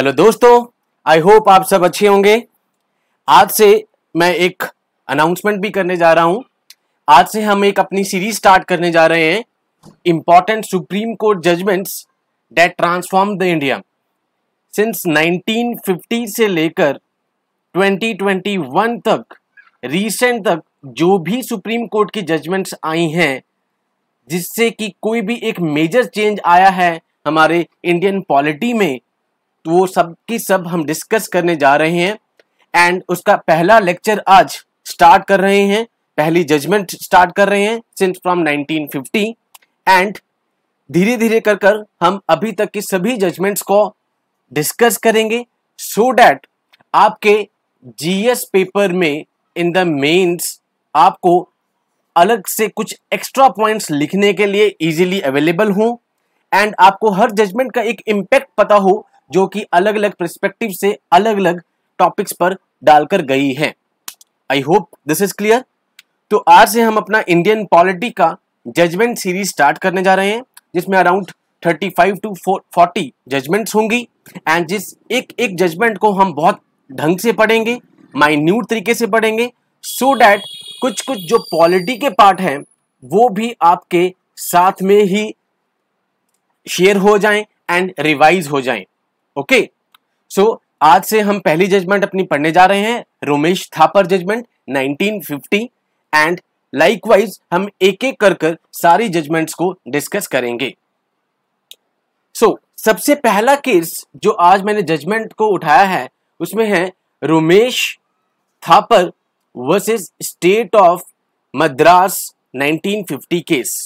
Hello दोस्तों I hope आप सब अच्छे होंगे आज से मैं एक अनाउंसमेंट भी करने जा रहा हूं आज से हम एक अपनी सीरीज स्टार्ट करने जा रहे हैं important supreme court judgments that transform the India since 1950 से लेकर 2021 तक रीसेंट तक जो भी सुप्रीम कोर्ट की जजमेंट्स आई हैं जिससे कि कोई भी एक मेजर चेंज आया है हमारे इंडियन पॉलिटी में तो वो सब की सब हम डिस्कस करने जा रहे हैं एंड उसका पहला लेक्चर आज स्टार्ट कर रहे हैं पहली जजमेंट स्टार्ट कर रहे हैं सिंस फ्रॉम 1950 एंड धीरे धीरे कर कर हम अभी तक की सभी जजमेंट्स को डिस्कस करेंगे सो so डैट आपके जीएस पेपर में इन द मेंस आपको अलग से कुछ एक्स्ट्रा पॉइंट्स लिखने के लिए इजीली अवेलेबल हो एंड आपको हर जजमेंट का एक इम्पैक्ट पता हो जो कि अलग अलग परस्पेक्टिव से अलग अलग टॉपिक्स पर डालकर गई है I hope this is clear तो आज से हम अपना इंडियन पॉलिटी का जजमेंट सीरीज स्टार्ट करने जा रहे हैं जिसमें अराउंड 35 टू 40 जजमेंट्स होंगी एंड जिस एक एक जजमेंट को हम बहुत ढंग से पढ़ेंगे माइन्यूट तरीके से पढ़ेंगे सो so डैट कुछ कुछ जो पॉलिटी के पार्ट हैं वो भी आपके साथ में ही शेयर हो जाएं एंड रिवाइज हो जाएं ओके सो आज से हम पहली जजमेंट अपनी पढ़ने जा रहे हैं Romesh Thapar judgment 1950 and likewise हम एक एक कर कर सारी जजमेंट्स को डिस्कस करेंगे सो so, सबसे पहला केस जो आज मैंने जजमेंट को उठाया है उसमें है Romesh Thapar versus state of Madras 1950 case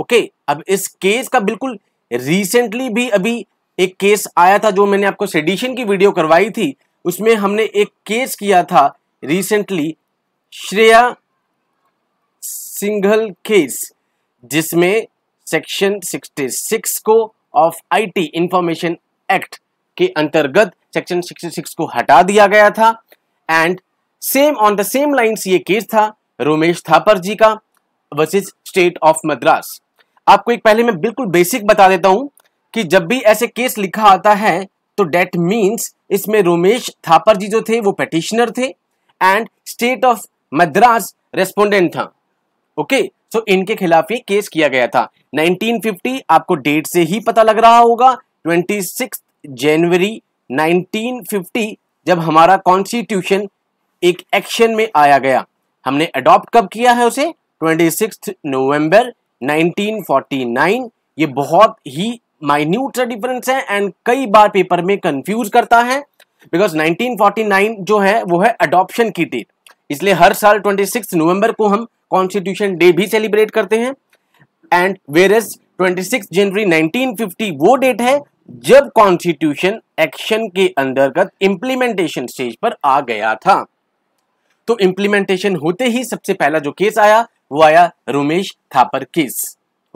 okay okay, अब इस केस का बिल्कुल रिसेंटली भी अभी एक केस आया था जो मैंने आपको सेडिशन की वीडियो करवाई थी उसमें हमने एक केस किया था रिसेंटली श्रेया सिंघल केस जिसमें सेक्शन 66 को ऑफ आईटी इंफॉर्मेशन एक्ट के अंतर्गत सेक्शन 66 को हटा दिया गया था and same on the same lines ये केस था रोमेश थापर जी का वर्सेस स्टेट ऑफ मद्रास आपको एक पहले मैं बिल्कुल बेसिक बता देता हूं कि जब भी ऐसे केस लिखा आता है तो डेट मीन्स इसमें रोमेश थापर जी जो थे वो पटिशनर थे and state of Madras respondent था ओके सो इनके खिलाफ ही केस किया गया था 1950 आपको डेट से ही पता लग रहा होगा 26 जनवरी 1950 जब हमारा कॉन्स्टिट्यूशन एक एक्शन में आया गया हमने अडॉप्ट कब किया है उसे 26 नवंबर 1949 ये बहुत ही माइन्यूट सा डिफरेंस है एंड कई बार पेपर में कंफ्यूज करता है बिकॉज 1949 जो है वो है अडॉप्शन की डेट इसलिए हर साल 26 नवंबर को हम कॉन्स्टिट्यूशन डे भी सेलिब्रेट करते हैं and where is twenty January 1950 वो डेट है जब कॉन्स्टिट्यूशन एक्शन के अंतर्गत इंप्लीमेंटेशन स्टेज पर आ गया था तो इंप्लीमेंटेशन होते ही सबसे पहला जो केस आया वो आया Romesh Thapar case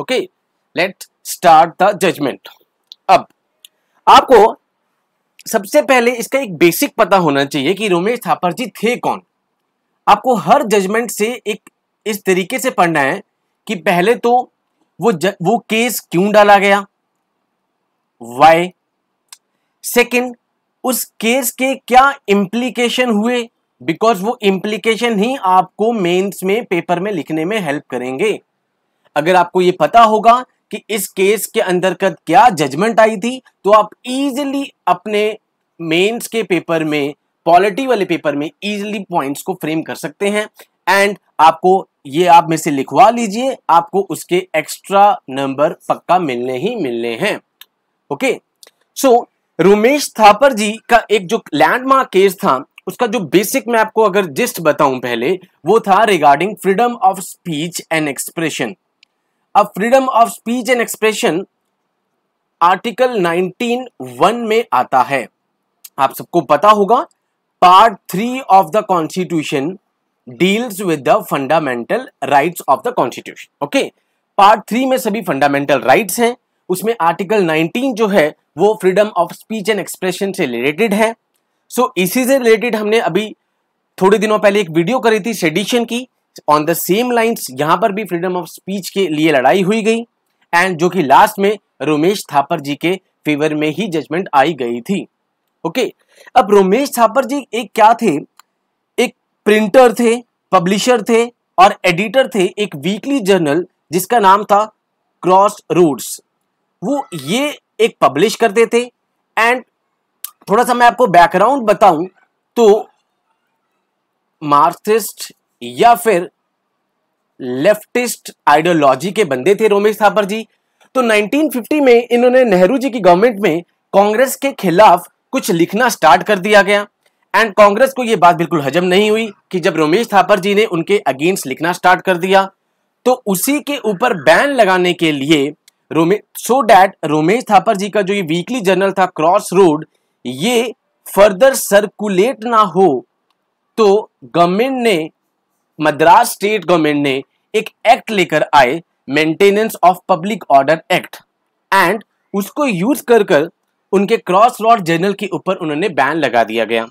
okay okay? Let start the judgment अब आपको सबसे पहले इसका एक बेसिक पता होना चाहिए कि रोमेश थापर जी थे कौन आपको हर जजमेंट से एक इस तरीके से पढ़ना है कि पहले तो वो ज, वो केस क्यों डाला गया वाई सेकेंड उस केस के क्या इम्प्लीकेशन हुए बिकॉज वो इम्प्लीकेशन ही आपको मेंस में पेपर में लिखने में हेल्प करेंगे अगर आपको ये पता होगा कि इस केस के अंतर्गत क्या जजमेंट आई थी तो आप इजिली अपने मेंस के पेपर में पॉलिटी वाले पेपर में इजिली पॉइंट्स को फ्रेम कर सकते हैं एंड आपको ये आप में से लिखवा लीजिए आपको उसके एक्स्ट्रा नंबर पक्का मिलने ही मिलने हैं okay so so, Romesh Thapar ji का एक जो लैंडमार्क केस था उसका जो बेसिक मैं आपको अगर जिस्ट बताऊं पहले वो था regarding freedom of speech and expression अब freedom of speech and expression article one में आता है आप सबको पता होगा part three of the constitution deals with the fundamental rights of the constitution okay part three में सभी फंडामेंटल राइट्स हैं उसमें आर्टिकल 19 जो है वो freedom of speech and expression से रिलेटेड है सो so, इसी से रिलेटेड हमने अभी थोड़े दिनों पहले एक वीडियो करी थी सेडिशन की ऑन द सेम लाइंस यहाँ पर भी फ्रीडम ऑफ स्पीच के लिए लड़ाई हुई गई एंड जो कि लास्ट में रोमेश थापर जी के फेवर में ही जजमेंट आई गई थी ओके okay. अब रोमेश थापर जी एक क्या थे एक प्रिंटर थे पब्लिशर थे और एडिटर थे एक वीकली जर्नल जिसका नाम था क्रॉस रोड्स वो ये एक पब्लिश करते थे एंड थोड़ा सा मैं आपको बैकग्राउंड बताऊं तो मार्क्सिस्ट या फिर लेफ्टिस्ट आइडियोलॉजी के बंदे थे रोमेश थापर जी तो 1950 में इन्होंने नेहरू जी की गवर्नमेंट में कांग्रेस के खिलाफ कुछ लिखना स्टार्ट कर दिया गया एंड कांग्रेस को यह बात बिल्कुल हजम नहीं हुई कि जब रोमेश थापर जी ने उनके अगेंस्ट लिखना स्टार्ट कर दिया तो उसी के ऊपर बैन लगाने के लिए रोमे सो डैट रोमेश थापर जी का जो ये वीकली जर्नल था क्रॉस रोड ये फर्दर सर्कुलेट ना हो तो गवर्नमेंट ने मद्रास स्टेट गवर्नमेंट ने एक एक्ट लेकर आए maintenance of public order act and उसको यूज कर कर उनके क्रॉस रॉड जर्नल के ऊपर उन्होंने बैन लगा दिया गया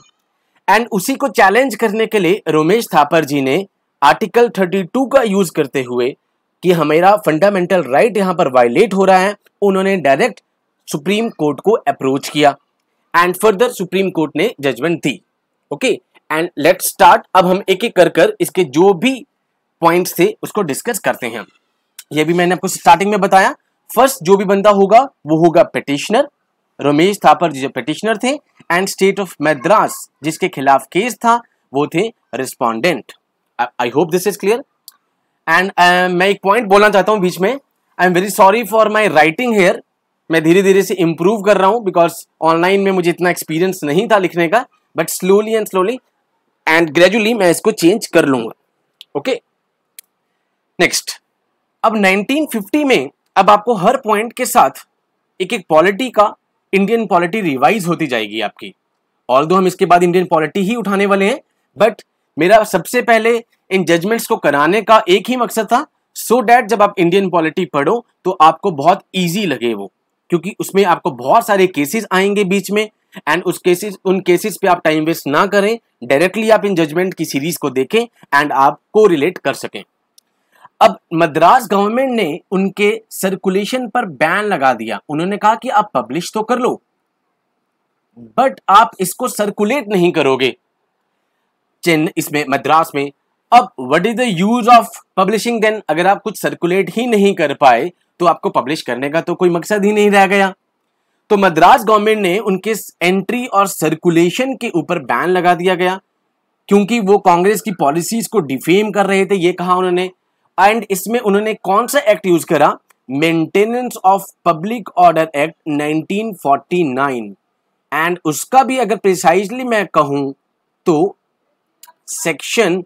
एंड उसी को चैलेंज करने के लिए रोमेश थापर जी ने आर्टिकल 32 का यूज करते हुए कि हमारा फंडामेंटल राइट यहाँ पर वायलेट हो रहा है उन्होंने डायरेक्ट सुप्रीम कोर्ट को अप्रोच किया एंड फर्दर सुप्रीम कोर्ट ने जजमेंट दी okay okay? And let start अब हम एक एक कर कर इसके जो भी पॉइंट थे उसको डिस्कस करते हैं ये भी मैंने आपको स्टार्टिंग में बताया फर्स्ट जो भी बंदा होगा वो होगा पिटिशनर रमेश थापर जी जो पिटिशनर थे एंड स्टेट ऑफ मद्रास जिसके खिलाफ केस था वो थे respondent I hope this is clear and मैं एक पॉइंट बोलना चाहता हूँ बीच में I am very sorry for my writing here मैं धीरे धीरे से इम्प्रूव कर रहा हूँ बिकॉज ऑनलाइन में मुझे इतना एक्सपीरियंस नहीं था लिखने का but slowly and slowly and gradually मैं इसको चेंज कर लूंगा ओके नेक्स्ट अब 1950 में अब आपको हर पॉइंट के साथ एक एक पॉलिटी का इंडियन पॉलिटी रिवाइज होती जाएगी आपकी ऑल हम इसके बाद इंडियन पॉलिटी ही उठाने वाले हैं बट मेरा सबसे पहले इन जजमेंट्स को कराने का एक ही मकसद था सो so डैट जब आप इंडियन पॉलिटी पढ़ो तो आपको बहुत ईजी लगे वो क्योंकि उसमें आपको बहुत सारे केसेस आएंगे बीच में एंड उस केसेस उन केसेस पे आप टाइम वेस्ट ना करें डायरेक्टली आप इन जजमेंट की सीरीज को देखें एंड आप को रिलेट कर सकें अब मद्रास गवर्नमेंट ने उनके सर्कुलेशन पर बैन लगा दिया उन्होंने कहा कि आप पब्लिश तो कर लो बट आप इसको सर्कुलेट नहीं करोगे चेन इसमें मद्रास में अब what is the use of publishing then अगर आप कुछ सर्कुलेट ही नहीं कर पाए तो आपको पब्लिश करने का तो कोई मकसद ही नहीं रह गया तो मद्रास गवर्नमेंट ने उनके एंट्री और सर्कुलेशन के ऊपर बैन लगा दिया गया क्योंकि वो कांग्रेस की पॉलिसीज को डिफेम कर रहे थे ये कहा उन्होंने एंड इसमें उन्होंने कौन सा एक्ट यूज करा maintenance of public order act 1949 and उसका भी अगर प्रिसाइजली मैं कहूं तो सेक्शन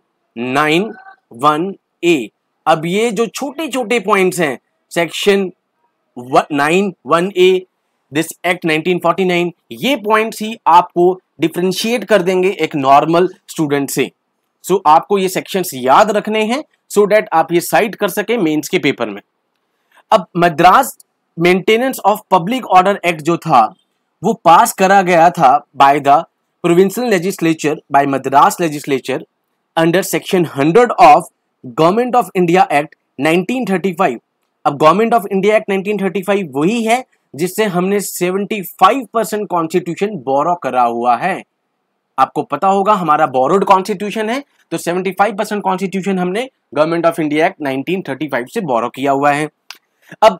91 ए अब ये जो छोटे छोटे पॉइंट्स हैं सेक्शन 91 ए दिस एक्ट 1949 ये पॉइंट्स ही आपको डिफ्रेंशिएट कर देंगे एक नॉर्मल स्टूडेंट से सो so, आपको ये सेक्शंस याद रखने हैं सो so डेट आप ये साइट कर सके मेंस के पेपर में अब Madras maintenance of public order act जो था वो पास करा गया था by the provincial legislature by Madras legislature under section 100 of government of India act 1935 अब गवर्नमेंट ऑफ इंडिया एक्ट 1935 वही है जिससे हमने 75 परसेंट कॉन्स्टिट्यूशन बोरो करा हुआ है आपको पता होगा हमारा बोरोड कॉन्स्टिट्यूशन है तो 75 परसेंट कॉन्स्टिट्यूशन हमने गवर्नमेंट ऑफ इंडिया एक्ट 1935 से बोरो किया हुआ है अब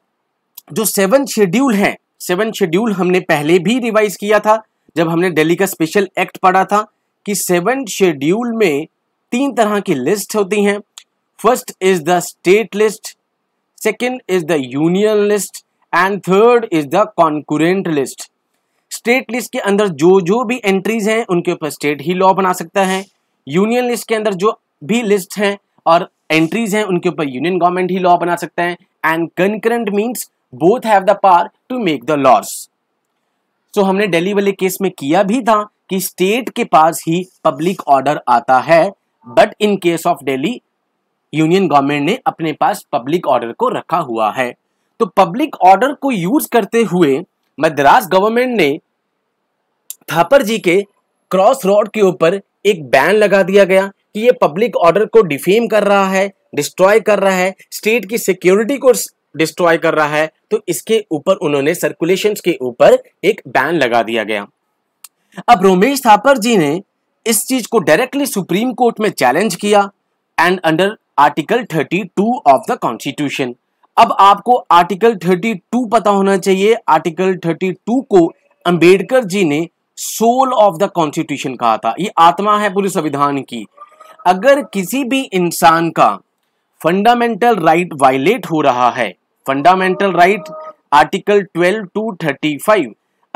जो सेवन शेड्यूल है सेवन शेड्यूल हमने पहले भी रिवाइज किया था जब हमने दिल्ली का स्पेशल एक्ट पढ़ा था कि सेवन शेड्यूल में तीन तरह की लिस्ट होती हैं first is the state list second is the union list and third is the concurrent list state list के अंदर जो जो भी एंट्रीज हैं उनके ऊपर स्टेट ही लॉ बना सकता है यूनियन लिस्ट के अंदर जो भी लिस्ट हैं और एंट्रीज हैं उनके ऊपर यूनियन गवर्नमेंट ही लॉ बना सकते हैं and concurrent means both have the power to make the laws so हमने डेली वाले केस में किया भी था कि स्टेट के पास ही पब्लिक ऑर्डर आता है but in case of Delhi union government ने अपने पास पब्लिक ऑर्डर को रखा हुआ है तो पब्लिक ऑर्डर को यूज करते हुए मद्रास गवर्नमेंट ने थापर जी के क्रॉस रोड के ऊपर एक बैन लगा दिया गया कि ये पब्लिक ऑर्डर को डिफेम कर रहा है डिस्ट्रॉय कर रहा है स्टेट की सिक्योरिटी को डिस्ट्रॉय कर रहा है तो इसके ऊपर उन्होंने सर्कुलेशन के ऊपर एक बैन लगा दिया गया अब रोमेश थापर जी ने इस चीज को डायरेक्टली सुप्रीम कोर्ट में चैलेंज किया and under article 32 of the constitution अब आपको आर्टिकल 32 पता होना चाहिए आर्टिकल 32 को अंबेडकर जी ने सोल ऑफ द कॉन्स्टिट्यूशन कहा था ये आत्मा है पूरे संविधान की अगर किसी भी इंसान का फंडामेंटल राइट वायलेट हो रहा है फंडामेंटल राइट आर्टिकल 12 टू 35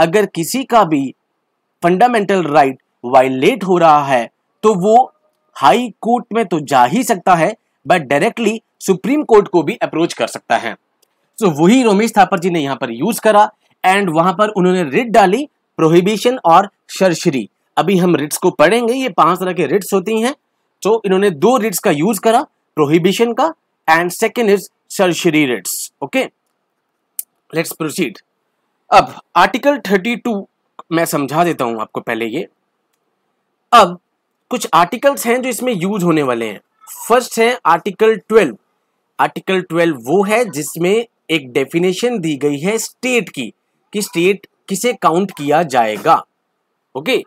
अगर किसी का भी फंडामेंटल राइट वायलेट हो रहा है तो वो हाई कोर्ट में तो जा ही सकता है बट डायरेक्टली सुप्रीम कोर्ट को भी अप्रोच कर सकता है सो so, वही रोमेश थापर जी ने यहाँ पर यूज करा एंड वहां पर उन्होंने रिट डाली प्रोहिबिशन और शर्शरी अभी हम रिट्स को पढ़ेंगे ये पांच तरह के रिट्स होती हैं तो so, इन्होंने दो रिट्स का यूज करा प्रोहिबिशन का and second is certiorari writs okay let's proceed अब आर्टिकल 32 मैं समझा देता हूं आपको पहले ये अब कुछ आर्टिकल्स हैं जो इसमें यूज होने वाले हैं फर्स्ट है आर्टिकल ट्वेल्व आर्टिकल 12 वो है जिसमें एक डेफिनेशन दी गई है स्टेट की कि स्टेट किसे काउंट किया जाएगा ओके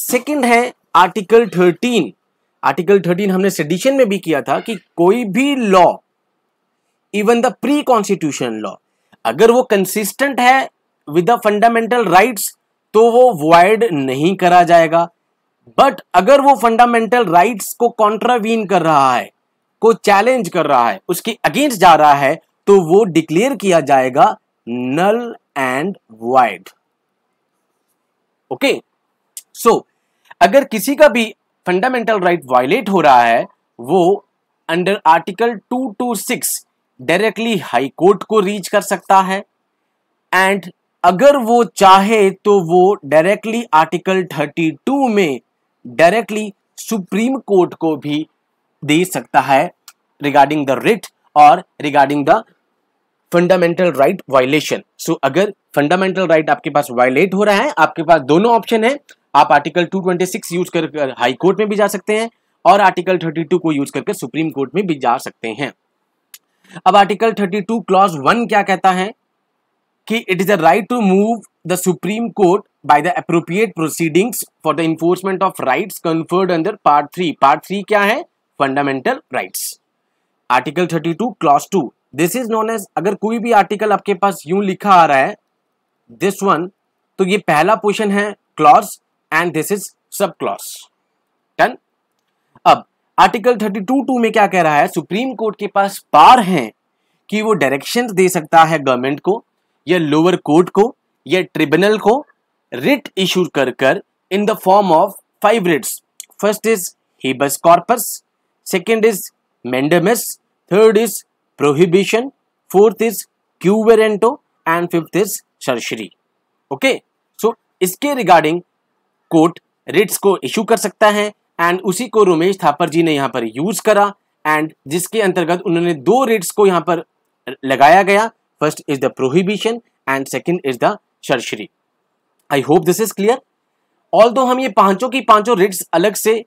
सेकंड है आर्टिकल 13 आर्टिकल 13 हमने सेडिशन में भी किया था कि कोई भी law even the pre constitution law अगर वो कंसिस्टेंट है विद द फंडामेंटल राइट्स तो वो वॉइड नहीं करा जाएगा बट अगर वो फंडामेंटल राइट्स को कॉन्ट्रावीन कर रहा है को चैलेंज कर रहा है उसके अगेंस्ट जा रहा है तो वो डिक्लेयर किया जाएगा null and void okay so अगर किसी का भी फंडामेंटल राइट वायलेट हो रहा है वो under article 226 directly high court को रीच कर सकता है एंड अगर वो चाहे तो वो डायरेक्टली आर्टिकल 32 में डायरेक्टली सुप्रीम कोर्ट को भी दे सकता है रिगार्डिंग द रिट और regarding the fundamental right violation so अगर फंडामेंटल राइट right आपके पास वायलेट हो रहा है आपके पास दोनों ऑप्शन है आप आर्टिकल 226 यूज कर हाई कोर्ट में भी जा सकते हैं और आर्टिकल 32 को यूज करके सुप्रीम कोर्ट में भी जा सकते हैं अब आर्टिकल 32 क्लॉज वन क्या कहता है कि it is a right to move the supreme court by the appropriate proceedings for the enforcement of rights conferred under part three part three क्या है fundamental rights article 32 clause two this is known as अगर कोई भी article आपके पास you लिखा आ रहा है this one तो ये पहला पोर्शन है clause and this is sub clause done अब आर्टिकल 32 टू में क्या कह रहा है सुप्रीम कोर्ट के पास पार है कि वो डायरेक्शन दे सकता है गवर्नमेंट को या लोअर कोर्ट को या ट्रिब्यूनल को रिट इशू कर कर in the form of five writs first is habeas corpus second is mandamus, third is prohibition, fourth is cuverento and fifth is certiorari. Okay, so इसके regarding court writs को issue कर सकता है and उसी को रोमेश थापर जी ने यहाँ पर यूज करा एंड जिसके अंतर्गत उन्होंने दो रिट्स को यहाँ पर लगाया गया first is the prohibition and second is the certiorari I hope this is clear although हम ये पांचों की पांचों रिट्स अलग से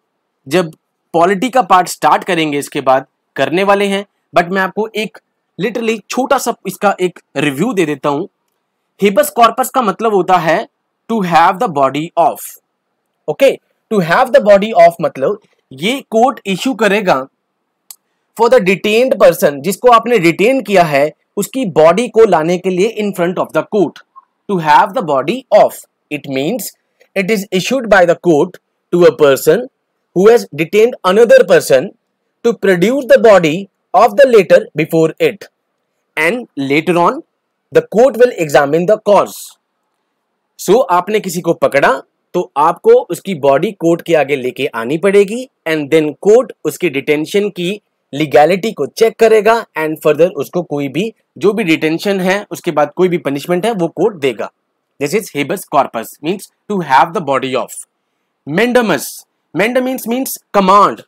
जब पॉलिटी का पार्ट स्टार्ट करेंगे इसके बाद करने वाले हैं बट मैं आपको एक लिटरली छोटा सा इसका एक रिव्यू दे देता हूं हिबस कॉर्पस का मतलब होता है to have the body of okay to have the body of मतलब ये कोर्ट इश्यू करेगा फॉर द डिटेन पर्सन जिसको आपने डिटेन किया है उसकी बॉडी को लाने के लिए in front of the court to have the body of it means it is issued by the court to a person who has detained another person to produce the body of the latter before it. And later on, the court will examine the cause. So, aapne kisi ko pakda तो आपको उसकी body court के आगे लेके आनी पड़ेगी and then court उसकी detention की लीगैलिटी को चेक करेगा एंड फर्दर उसको कोई भी जो भी डिटेंशन है उसके बाद कोई भी पनिशमेंट है वो कोर्ट देगा this is habeas corpus means to have the body of mandamus Mandamus means command.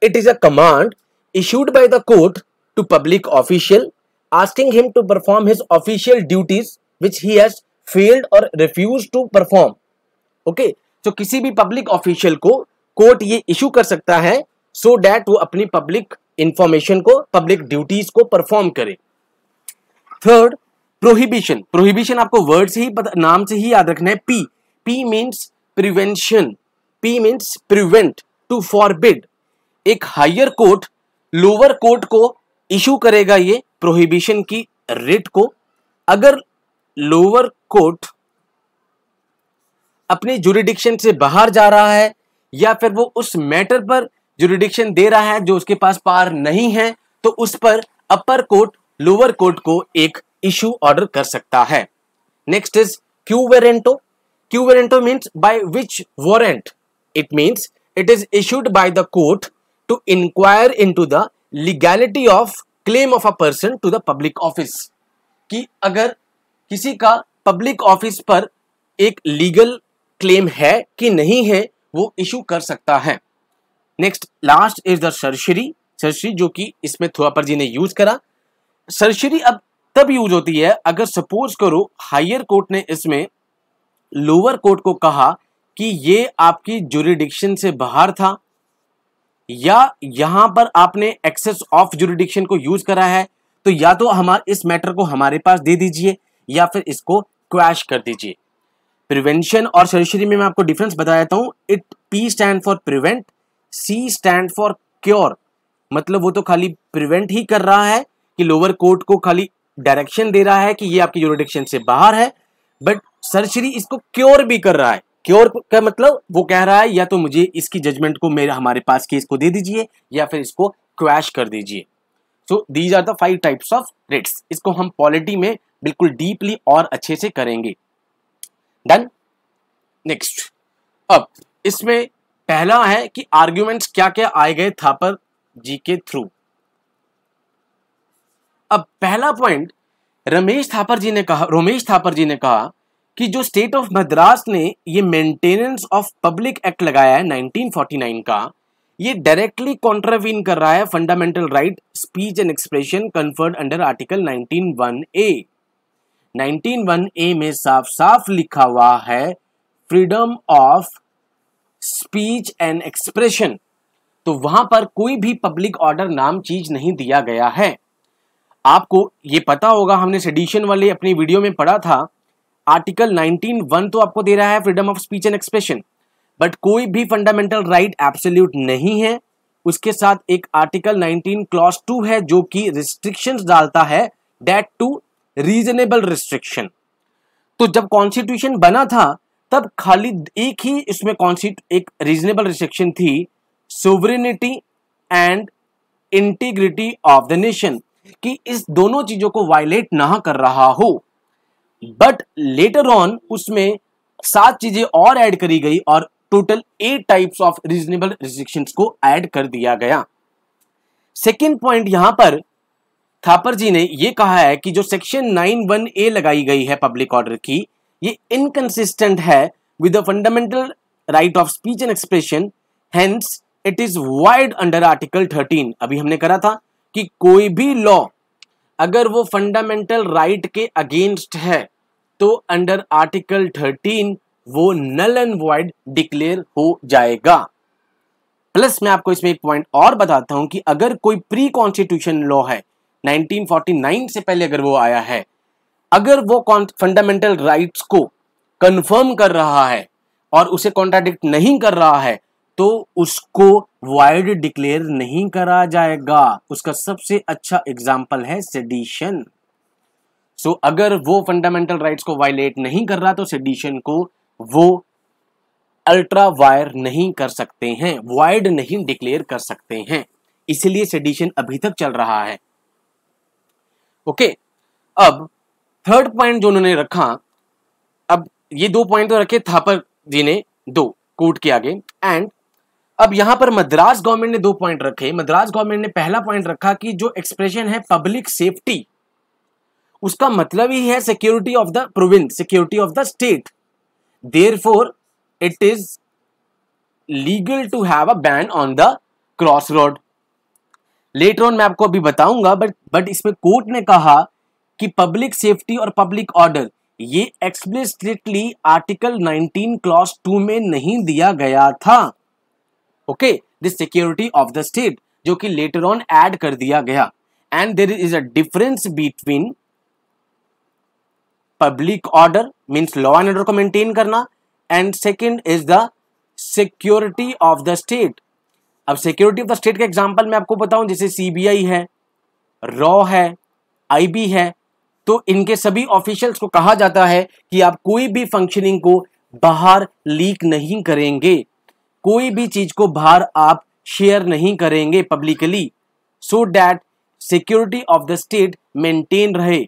It is a command issued by the court to public official asking him to perform his official duties which he has failed or refused to perform. Okay, so किसी भी public official को court ये issue कर सकता है so that वो अपनी public information को public duties को perform करे. Third, prohibition. Prohibition आपको words से ही नाम से ही याद रखना है P. P means prevention. P means prevent to forbid एक हायर कोर्ट लोअर कोर्ट को इशू करेगा ये प्रोहिबिशन की रेट को अगर लोअर कोर्ट अपने जुरिडिक्शन से बाहर जा रहा है या फिर वो उस मैटर पर जुरिडिक्शन दे रहा है जो उसके पास पार नहीं है तो उस पर अपर कोर्ट लोअर कोर्ट को एक इशू ऑर्डर कर सकता है next is quo warranto quo warranto means by which warrant It means it is issued by the court to inquire into the legality of claim of a person to the public office. कि अगर किसी का public office पर एक legal claim है कि नहीं है वो इशू कर सकता है next last is the certiorari certiorari जो कि इसमें थुआपर जी ने यूज करा सर्शरी अब तब यूज होती है अगर सपोज करो हायर कोर्ट ने इसमें लोअर कोर्ट को कहा कि ये आपकी जुरिडिक्शन से बाहर था या यहां पर आपने एक्सेस ऑफ जुरिडिक्शन को यूज करा है तो या तो हमारे इस मैटर को हमारे पास दे दीजिए या फिर इसको क्वैश कर दीजिए प्रिवेंशन और सर्जरी में मैं आपको डिफरेंस बता देता हूँ it P stand for prevent C stand for cure मतलब वो तो खाली प्रिवेंट ही कर रहा है कि लोअर कोर्ट को खाली डायरेक्शन दे रहा है कि ये आपकी जोरिडिक्शन से बाहर है बट सर्जरी इसको क्योर भी कर रहा है क्योर का मतलब वो कह रहा है या तो मुझे इसकी जजमेंट को मेरे हमारे पास केस को दे दीजिए या फिर इसको क्वैश कर दीजिए so these are the five types of writs इसको हम पॉलिटी में बिल्कुल डीपली और अच्छे से करेंगे डन नेक्स्ट अब इसमें पहला है कि आर्ग्यूमेंट्स क्या क्या आए गए थापर जी के थ्रू अब पहला पॉइंट रमेश थापर जी ने कहा रोमेश थापर जी ने कहा कि जो स्टेट ऑफ मद्रास ने ये मेंटेनेंस ऑफ पब्लिक एक्ट लगाया है 1949 का ये डायरेक्टली कॉन्ट्रावीन कर रहा है fundamental right speech and expression conferred under article 191 A 191 A में साफ साफ लिखा हुआ है freedom of speech and expression तो वहां पर कोई भी पब्लिक ऑर्डर नाम चीज नहीं दिया गया है आपको ये पता होगा हमने सेडिशन वाले अपनी वीडियो में पढ़ा था आर्टिकल वन तो आपको दे रहा है freedom of speech and expression but कोई भी फंडामेंटल राइट एब्सोल्यूट नहीं है उसके साथ एक आर्टिकल 19 क्लॉज टू है जो कि रिस्ट्रिक्शंस डालता है डेट टू रीजनेबल रिस्ट्रिक्शन तो जब कॉन्स्टिट्यूशन बना था तब खाली एक ही इसमें एक रीजनेबल रिस्ट्रिक्शन थी sovereignty and integrity of the nation कि इस दोनों चीजों को वायलेट ना कर रहा हो बट लेटर ऑन उसमें सात चीजें और ऐड करी गई और total eight types of reasonable restriction को ऐड कर दिया गया सेकेंड पॉइंट यहां पर थापर जी ने यह कहा है कि जो सेक्शन नाइन वन ए लगाई गई है पब्लिक ऑर्डर की ये इनकंसिस्टेंट है with the fundamental right of speech and expression hence it is void under article thirteen अभी हमने करा था कि कोई भी लॉ अगर वो फंडामेंटल राइट right के अगेंस्ट है तो अंडर आर्टिकल 13 वो नल एंड वाइड डिक्लेयर हो जाएगा प्लस मैं आपको इसमें एक पॉइंट और बताता हूं कि अगर कोई प्री कॉन्स्टिट्यूशन लॉ है 1949 से पहले अगर वो आया है अगर वो फंडामेंटल राइट्स को कंफर्म कर रहा है और उसे कॉन्ट्राडिक्ट नहीं कर रहा है तो उसको वाइड डिक्लेयर नहीं करा जाएगा उसका सबसे अच्छा एग्जाम्पल है सेडिशन सो so, अगर वो फंडामेंटल राइट्स को वायलेट नहीं कर रहा तो सेडिशन को वो अल्ट्रा वायर नहीं कर सकते हैं वाइड नहीं डिक्लेयर कर सकते हैं इसलिए सेडिशन अभी तक चल रहा है ओके okay, अब थर्ड पॉइंट जो उन्होंने रखा अब ये दो पॉइंट तो रखे थापर जी ने दो कोर्ट के आगे एंड अब यहाँ पर मद्रास गवर्नमेंट ने दो पॉइंट रखे मद्रास गवर्नमेंट ने पहला पॉइंट रखा कि जो एक्सप्रेशन है पब्लिक सेफ्टी उसका मतलब ही है security of the province security of the state therefore it is legal to have a ban on the cross road later on मैं आपको अभी बताऊंगा बट बट इसमें कोर्ट ने कहा कि पब्लिक सेफ्टी और पब्लिक ऑर्डर ये एक्सप्लिसिटली आर्टिकल 19 क्लॉस 2 में नहीं दिया गया था okay the security of the state जो कि लेटर ऑन एड कर दिया गया and there is a difference between public order means law and order को मेंटेन करना and second is the security of the state अब सिक्योरिटी ऑफ द स्टेट का example मैं आपको बताऊं जैसे सीबीआई है रॉ है आईबी है तो इनके सभी ऑफिशियल्स को कहा जाता है कि आप कोई भी फंक्शनिंग को बाहर लीक नहीं करेंगे कोई भी चीज को बाहर आप शेयर नहीं करेंगे publicly so that security of the state maintain रहे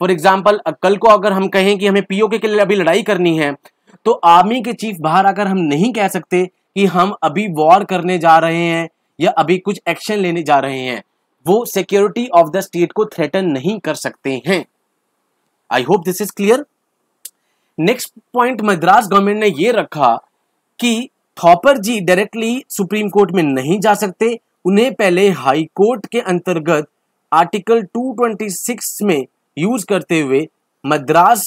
फॉर एग्जाम्पल कल को अगर हम कहें कि हमें पीओके के लिए अभी लड़ाई करनी है तो आर्मी के चीफ बाहर आकर हम नहीं कह सकते कि हम अभी वॉर करने जा रहे हैं या अभी कुछ एक्शन लेने जा रहे हैं वो सिक्योरिटी ऑफ द स्टेट को थ्रेटन नहीं कर सकते हैं I hope this is clear next point Madras government ने यह रखा कि Thapar ji directly supreme court में नहीं जा सकते उन्हें पहले हाई कोर्ट के अंतर्गत आर्टिकल 226 में यूज करते हुए मद्रास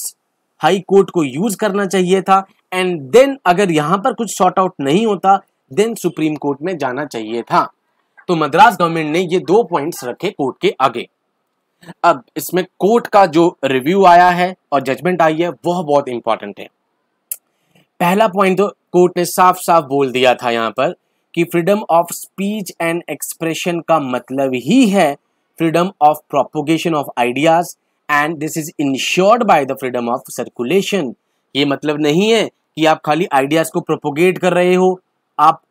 हाई कोर्ट को यूज करना चाहिए था एंड देन अगर यहाँ पर कुछ शॉर्ट आउट नहीं होता देन सुप्रीम कोर्ट में जाना चाहिए था तो मद्रास गवर्नमेंट ने ये दो पॉइंट्स रखे कोर्ट के आगे अब इसमें कोर्ट का जो रिव्यू आया है और जजमेंट आई है वह बहुत इंपॉर्टेंट है पहला पॉइंट तो कोर्ट ने साफ साफ बोल दिया था यहाँ पर कि freedom of speech and expression का मतलब ही है freedom of propagation of ideas and this is ensured by the freedom of circulation ये मतलब नहीं है कि आप खाली आइडियाज को प्रोपोगेट कर रहे हो आप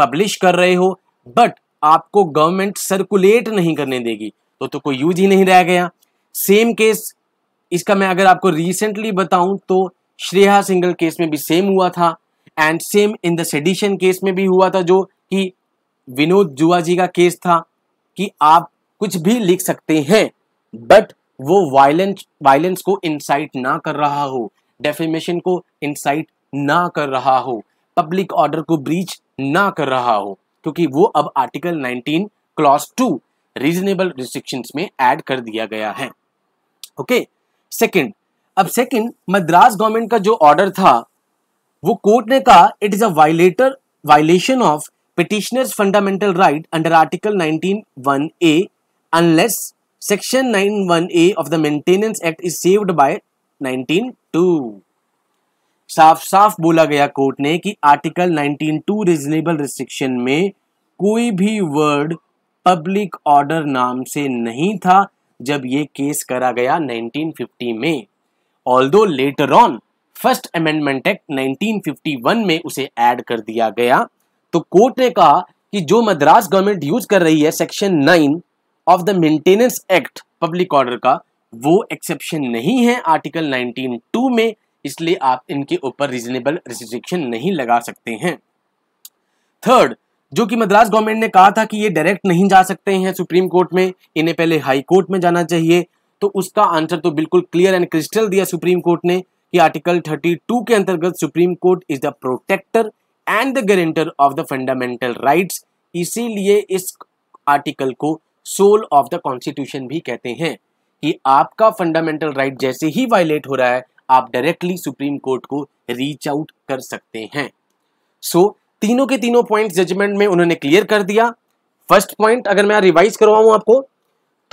पब्लिश कर रहे हो बट आपको गवर्नमेंट सर्कुलेट नहीं करने देगी तो तो कोई यूज ही नहीं रह गया सेम केस इसका मैं अगर आपको रिसेंटली बताऊं तो श्रेया सिंगल केस में भी सेम हुआ था and same in the sedition case में भी हुआ था जो कि विनोद जुआ जी का केस था कि आप कुछ भी लिख सकते हैं बट वो वायलेंस वायलेंस को इंसाइट ना कर रहा हो डेफिमेशन को इंसाइट ना कर रहा हो पब्लिक ऑर्डर को ब्रीच ना कर रहा हो क्योंकि वो अब article 19 clause two reasonable restrictions में ऐड कर दिया गया है ओके सेकंड अब सेकंड मद्रास गवर्नमेंट का जो ऑर्डर था वो कोर्ट ने कहा it is a violator violation of petitioner's fundamental right under article 191 A unless section 91 A of the maintenance act is saved by 192 साफ साफ बोला गया कोर्ट ने कि आर्टिकल 192 रिजनेबल रिस्ट्रिक्शन में कोई भी वर्ड पब्लिक ऑर्डर नाम से नहीं था जब ये केस करा गया 1950 में although later on first amendment act 1951 में उसे ऐड कर दिया गया तो कोर्ट ने कहा कि जो मद्रास गवर्नमेंट यूज कर रही है section 9 of the maintenance act public order का वो एक्सेप्शन नहीं है आर्टिकल 192 में इसलिए आप इनके ऊपर रीजनेबल रिस्ट्रिक्शन नहीं लगा सकते हैं थर्ड जो कि मद्रास गवर्नमेंट ने कहा था कि ये डायरेक्ट नहीं जा सकते हैं सुप्रीम कोर्ट में इन्हें पहले हाई कोर्ट में जाना चाहिए तो उसका आंसर तो बिल्कुल क्लियर एंड क्रिस्टल दिया सुप्रीम कोर्ट ने कि आर्टिकल 32 के अंतर्गत supreme court is the protector and the guarantor of the fundamental rights इसीलिए इस आर्टिकल को सोल ऑफ द कॉन्स्टिट्यूशन भी कहते हैं कि आपका फंडामेंटल राइट right जैसे ही वायलेट हो रहा है आप डायरेक्टली सुप्रीम कोर्ट को रीच आउट कर सकते हैं सो so, तीनों के तीनों पॉइंट जजमेंट में उन्होंने क्लियर कर दिया फर्स्ट पॉइंट अगर मैं रिवाइज करवाऊं आपको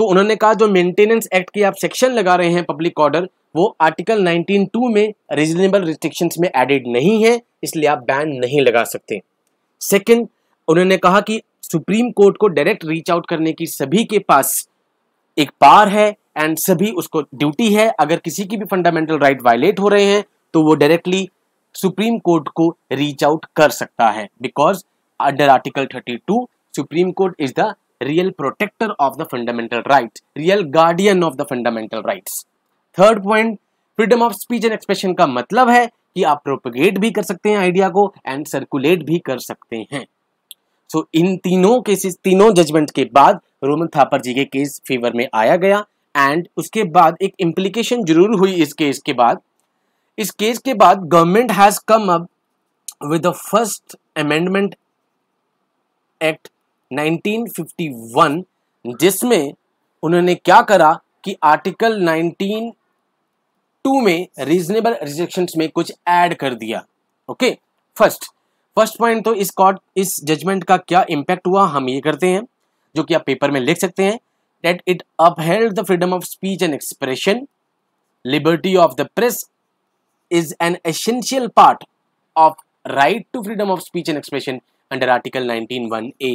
तो उन्होंने कहा जो मेंटेनेंस एक्ट की आप सेक्शन लगा रहे हैं पब्लिक ऑर्डर वो आर्टिकल 19.2 में रीजनेबल रिस्ट्रिक्शंस में एडेड नहीं है इसलिए आप बैन नहीं लगा सकते सेकंड उन्होंने कहा कि सुप्रीम कोर्ट को डायरेक्ट रीच आउट करने की सभी के पास एक पार है एंड सभी उसको ड्यूटी है अगर किसी की भी फंडामेंटल राइट वायलेट हो रहे हैं तो वो डायरेक्टली सुप्रीम कोर्ट को रीच आउट कर सकता है because under article 32 supreme court is the real protector of the fundamental right real guardian of the fundamental rights third point freedom of speech and expression का मतलब है कि आप propagate भी कर सकते हैं आइडिया को एंड सर्कुलेट भी कर सकते हैं सो so, इन तीनों केसेस तीनों जजमेंट के बाद रोमन थापर जी के केस फेवर में आया गया एंड उसके बाद एक इम्प्लीकेशन जरूर हुई इस केस के बाद इस केस के बाद government has come up with the first amendment act 1951 जिसमें उन्होंने क्या करा कि आर्टिकल 19 टू में रीजनेबल रिजेक्शन में कुछ ऐड कर दिया ओके फर्स्ट फर्स्ट पॉइंट तो इस कॉर्ट इस जजमेंट का क्या इंपैक्ट हुआ हम ये करते हैं जो कि आप पेपर में लिख सकते हैं that it upheld the freedom of speech and expression liberty of the press is an essential part of right to freedom of speech and expression under article 19 one a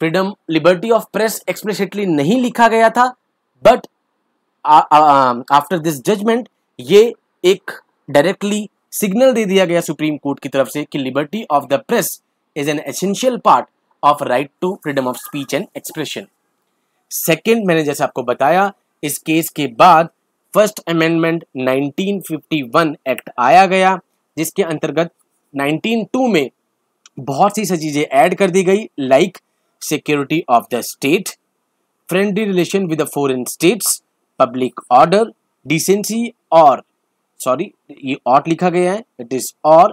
freedom liberty of press explicitly नहीं लिखा गया था but after this judgement ये एक directly signal दे दिया गया supreme court की तरफ से कि liberty of the press is an essential part of right to freedom of speech and expression second मैंने जैसे आपको बताया इस केस के बाद फर्स्ट अमेंडमेंट 1951 एक्ट आया गया जिसके अंतर्गत 192 में बहुत सी चीज़ें ऐड कर दी गई like security of the state, friendly relation with the foreign states, public order, decency or sorry ये और लिखा गया है it is or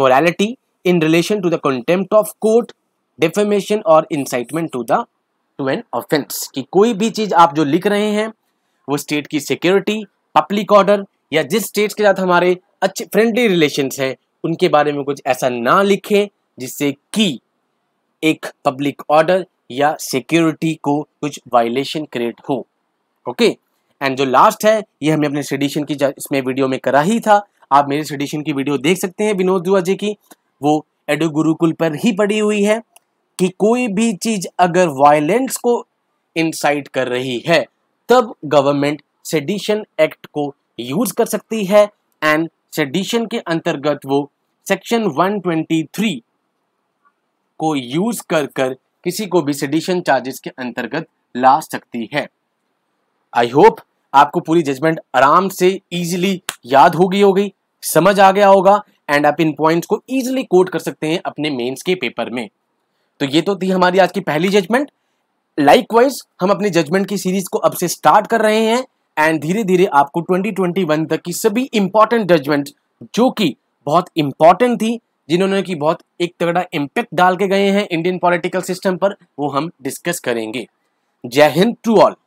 morality in relation to the contempt of court, defamation or incitement to the to an offense कि कोई भी चीज आप जो लिख रहे हैं वो स्टेट की सिक्योरिटी पब्लिक ऑर्डर या जिस स्टेट के साथ हमारे अच्छे फ्रेंडली रिलेशंस हैं उनके बारे में कुछ ऐसा ना लिखें जिससे कि एक पब्लिक ऑर्डर या सिक्योरिटी को कुछ वायलेशन क्रिएट हो ओके एंड जो लास्ट है ये हमने अपने सेडिशन की इसमें वीडियो में करा ही था आप मेरे सेडिशन की वीडियो देख सकते हैं विनोद दुआ जी की वो एडो गुरुकुल पर ही पड़ी हुई है कि कोई भी चीज अगर वायलेंस को इंसाइट कर रही है तब गवर्नमेंट सेडिशन एक्ट को यूज कर सकती है एंड सेडिशन के अंतर्गत वो सेक्शन 123 को यूज कर कर किसी को भी सेडिशन चार्जेस के अंतर्गत ला सकती है आई होप आपको पूरी जजमेंट आराम से इजीली याद हो गई होगी समझ आ गया होगा एंड आप इन पॉइंट्स को इजीली कोट कर सकते हैं अपने मेंस के पेपर में तो ये तो थी हमारी आज की पहली जजमेंट लाइकवाइज हम अपने जजमेंट की सीरीज को अब से स्टार्ट कर रहे हैं एंड धीरे धीरे आपको 2021 तक की सभी इंपॉर्टेंट जजमेंट जो कि बहुत इंपॉर्टेंट थी जिन्होंने की बहुत एक तगड़ा इम्पैक्ट डाल के गए हैं इंडियन पॉलिटिकल सिस्टम पर वो हम डिस्कस करेंगे जय हिंद टू ऑल